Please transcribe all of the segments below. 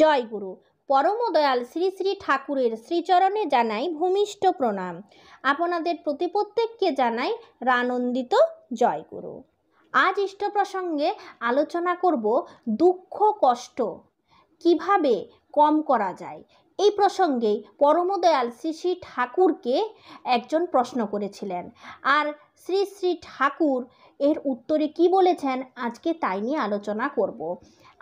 জয় গুরু পরমদয়াল শ্রী শ্রী ঠাকুরের শ্রীচরণে জানাই ভূমিষ্ঠ প্রণাম আপনাদের প্রতি প্রত্যেককে জানাই রানন্দিত জয় গুরু আজ ইষ্ট প্রসঙ্গে আলোচনা করব দুঃখ কষ্ট কিভাবে কম করা যায় এই প্রসঙ্গেই পরমদয়াল শ্রী শ্রী ঠাকুরকে একজন প্রশ্ন করেছিলেন আর শ্রী শ্রী ঠাকুর এর উত্তরে কি বলেছেন আজকে তাই নিয়ে আলোচনা করব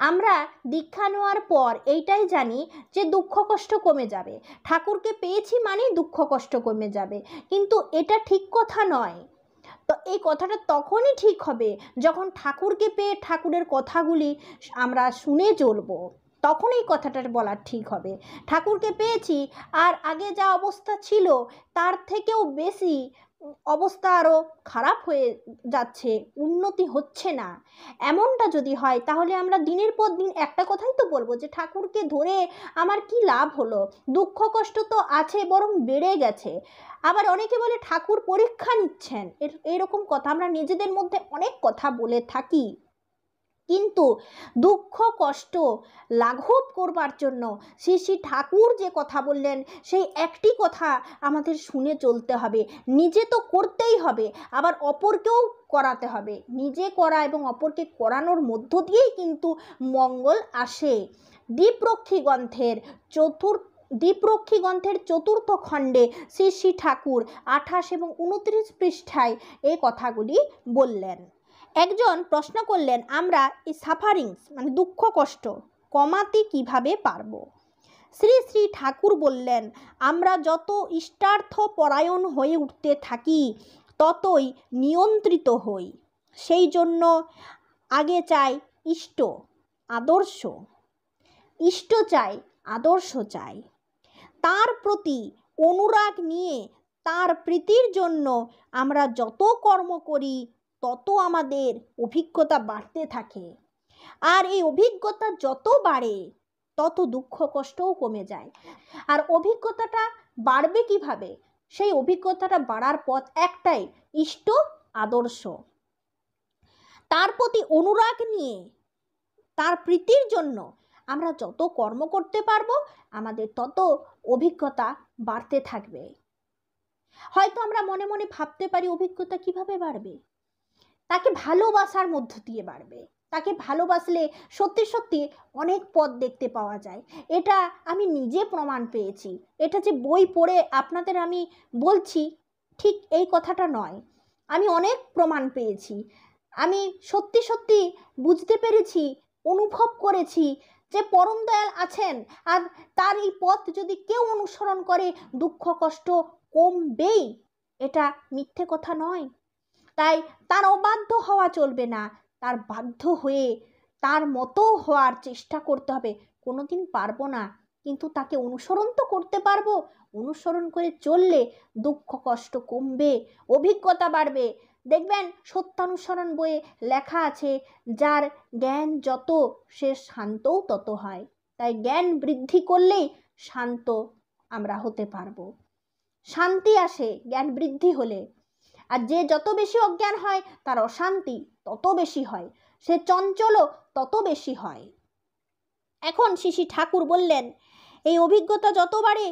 আমরা দীক্ষা নেওয়ার পর এইটাই জানি যে দুঃখ কষ্ট কমে যাবে ঠাকুরকে পেয়েছি মানেই দুঃখ কষ্ট কমে যাবে কিন্তু এটা ঠিক কথা নয় তো এই কথাটা তখনই ঠিক হবে যখন ঠাকুরকে পেয়ে ঠাকুরের কথাগুলি আমরা শুনে চলবো তখন এই কথাটা বলা ঠিক হবে ঠাকুরকে পেয়েছি আর আগে যা অবস্থা ছিল তার থেকেও বেশি অবস্থা আরও খারাপ হয়ে যাচ্ছে উন্নতি হচ্ছে না এমনটা যদি হয় তাহলে আমরা দিনের পর দিন একটা কথাই তো বলবো যে ঠাকুরকে ধরে আমার কি লাভ হলো দুঃখ কষ্ট তো আছে বরং বেড়ে গেছে আবার অনেকে বলে ঠাকুর পরীক্ষা নিচ্ছেন এরকম কথা আমরা নিজেদের মধ্যে অনেক কথা বলে থাকি কিন্তু দুঃখ কষ্ট লাঘব করবার জন্য শ্রী শ্রী ঠাকুর যে কথা বললেন সেই একটি কথা আমাদের শুনে চলতে হবে নিজে তো করতেই হবে আবার অপরকেও করাতে হবে নিজে করা এবং অপরকে করানোর মধ্য দিয়েই কিন্তু মঙ্গল আসে দ্বীপরক্ষী গ্রন্থের চতুর্থ দ্বীপরক্ষী গ্রন্থের চতুর্থ খণ্ডে শ্রী শ্রী ঠাকুর আঠাশ এবং উনত্রিশ পৃষ্ঠায় এই কথাগুলি বললেন একজন প্রশ্ন করলেন আমরা এই সাফারিংস মানে দুঃখ কষ্ট কমাতে কিভাবে পারব শ্রী শ্রী ঠাকুর বললেন আমরা যত ইষ্টার্থ পরায়ণ হয়ে উঠতে থাকি ততই নিয়ন্ত্রিত হই সেই জন্য আগে চাই ইষ্ট আদর্শ ইষ্ট চাই আদর্শ চাই তার প্রতি অনুরাগ নিয়ে তার প্রীতির জন্য আমরা যত কর্ম করি তত আমাদের অভিজ্ঞতা বাড়তে থাকে আর এই অভিজ্ঞতা যত বাড়ে তত দুঃখ কষ্টও কমে যায় আর অভিজ্ঞতাটা বাড়বে কিভাবে সেই অভিজ্ঞতাটা বাড়ার পথ একটাই ইষ্ট আদর্শ তার প্রতি অনুরাগ নিয়ে তার প্রীতির জন্য আমরা যত কর্ম করতে পারবো আমাদের তত অভিজ্ঞতা বাড়তে থাকবে হয়তো আমরা মনে মনে ভাবতে পারি অভিজ্ঞতা কিভাবে বাড়বে তাকে ভালোবাসার মধ্য দিয়ে বাড়বে তাকে ভালোবাসলে সত্যি সত্যি অনেক পথ দেখতে পাওয়া যায় এটা আমি নিজে প্রমাণ পেয়েছি এটা যে বই পড়ে আপনাদের আমি বলছি ঠিক এই কথাটা নয় আমি অনেক প্রমাণ পেয়েছি আমি সত্যি সত্যি বুঝতে পেরেছি অনুভব করেছি যে পরম দয়াল আছেন আর তার এই পথ যদি কেউ অনুসরণ করে দুঃখ কষ্ট কমবেই এটা মিথ্যে কথা নয় তাই তার অবাধ্য হওয়া চলবে না তার বাধ্য হয়ে তার মতো হওয়ার চেষ্টা করতে হবে কোনো দিন পারবো না কিন্তু তাকে অনুসরণ তো করতে পারবো অনুসরণ করে চললে দুঃখ কষ্ট কমবে অভিজ্ঞতা বাড়বে দেখবেন সত্যানুসরণ বইয়ে লেখা আছে যার জ্ঞান যত সে শান্তও তত হয় তাই জ্ঞান বৃদ্ধি করলেই শান্ত আমরা হতে পারবো শান্তি আসে জ্ঞান বৃদ্ধি হলে আর যে যত বেশি অজ্ঞান হয় তার অশান্তি তত বেশি হয় সে চঞ্চলও তত বেশি হয় এখন শিশি ঠাকুর বললেন এই অভিজ্ঞতা যত বাড়ে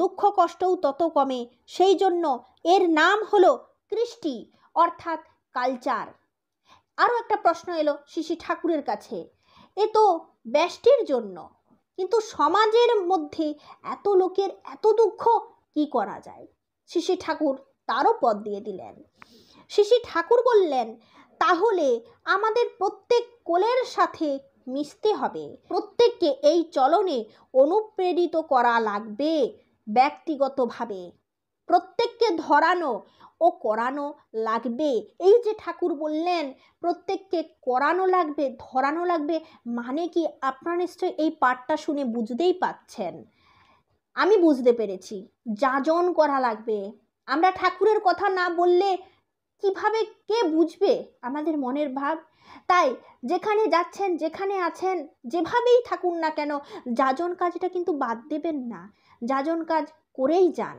দুঃখ কষ্টও তত কমে সেই জন্য এর নাম হলো কৃষ্টি অর্থাৎ কালচার আরও একটা প্রশ্ন এলো শিশি ঠাকুরের কাছে এ তো ব্যষ্টির জন্য কিন্তু সমাজের মধ্যে এত লোকের এত দুঃখ কি করা যায় শিশি ঠাকুর তারও পদ দিয়ে দিলেন শিশি ঠাকুর বললেন তাহলে আমাদের প্রত্যেক কোলের সাথে মিশতে হবে প্রত্যেককে এই চলনে অনুপ্রেরিত করা লাগবে ব্যক্তিগতভাবে প্রত্যেককে ধরানো ও করানো লাগবে এই যে ঠাকুর বললেন প্রত্যেককে করানো লাগবে ধরানো লাগবে মানে কি আপনারা নিশ্চয়ই এই পাঠটা শুনে বুঝতেই পাচ্ছেন আমি বুঝতে পেরেছি যাজন করা লাগবে আমরা ঠাকুরের কথা না বললে কিভাবে কে বুঝবে আমাদের মনের ভাব তাই যেখানে যাচ্ছেন যেখানে আছেন যেভাবেই থাকুন না কেন যাজন কাজটা কিন্তু বাদ দেবেন না যাজন কাজ করেই যান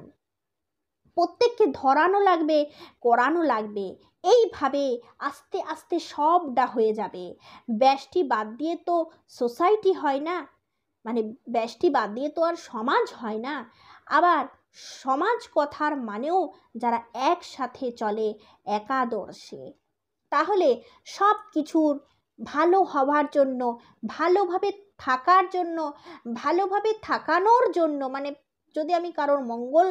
প্রত্যেককে ধরানো লাগবে করানো লাগবে এইভাবে আস্তে আস্তে সবটা হয়ে যাবে ব্যাসটি বাদ দিয়ে তো সোসাইটি হয় না মানে ব্যাসটি বাদ দিয়ে তো আর সমাজ হয় না আবার সমাজ কথার মানেও যারা একসাথে চলে একাদর্শে তাহলে সব কিছুর ভালো হওয়ার জন্য ভালোভাবে থাকার জন্য ভালোভাবে থাকানোর জন্য মানে যদি আমি কারোর মঙ্গল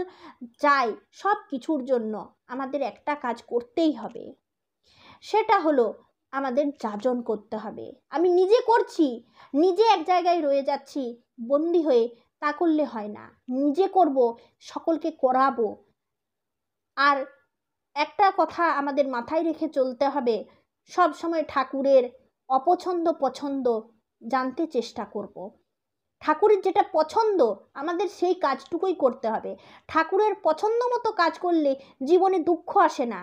চাই সব কিছুর জন্য আমাদের একটা কাজ করতেই হবে সেটা হলো আমাদের যাজন করতে হবে আমি নিজে করছি নিজে এক জায়গায় রয়ে যাচ্ছি বন্দি হয়ে তা করলে হয় না নিজে করব সকলকে করাবো আর একটা কথা আমাদের মাথায় রেখে চলতে হবে সব সময় ঠাকুরের অপছন্দ পছন্দ জানতে চেষ্টা করব। ঠাকুরের যেটা পছন্দ আমাদের সেই কাজটুকুই করতে হবে ঠাকুরের পছন্দ মতো কাজ করলে জীবনে দুঃখ আসে না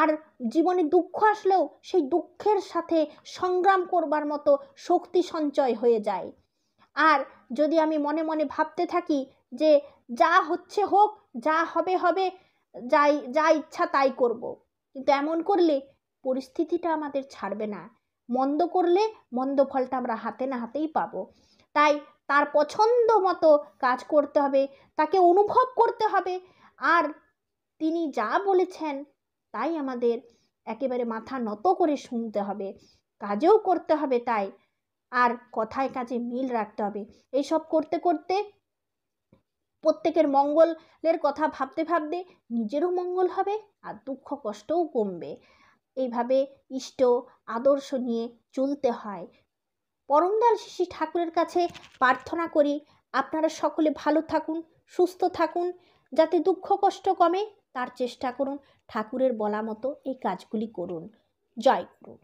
আর জীবনে দুঃখ আসলেও সেই দুঃখের সাথে সংগ্রাম করবার মতো শক্তি সঞ্চয় হয়ে যায় আর যদি আমি মনে মনে ভাবতে থাকি যে যা হচ্ছে হোক যা হবে হবে যাই যা ইচ্ছা তাই করব। কিন্তু এমন করলে পরিস্থিতিটা আমাদের ছাড়বে না মন্দ করলে মন্দ ফলটা আমরা হাতে না হাতেই পাবো তাই তার পছন্দ মতো কাজ করতে হবে তাকে অনুভব করতে হবে আর তিনি যা বলেছেন তাই আমাদের একেবারে মাথা নত করে শুনতে হবে কাজেও করতে হবে তাই আর কথায় কাজে মিল রাখতে হবে এইসব করতে করতে প্রত্যেকের মঙ্গলের কথা ভাবতে ভাবতে নিজেরও মঙ্গল হবে আর দুঃখ কষ্টও কমবে এইভাবে ইষ্ট আদর্শ নিয়ে চলতে হয় পরমদাল শ্রী ঠাকুরের কাছে প্রার্থনা করি আপনারা সকলে ভালো থাকুন সুস্থ থাকুন যাতে দুঃখ কষ্ট কমে তার চেষ্টা করুন ঠাকুরের বলা মতো এই কাজগুলি করুন জয় করুন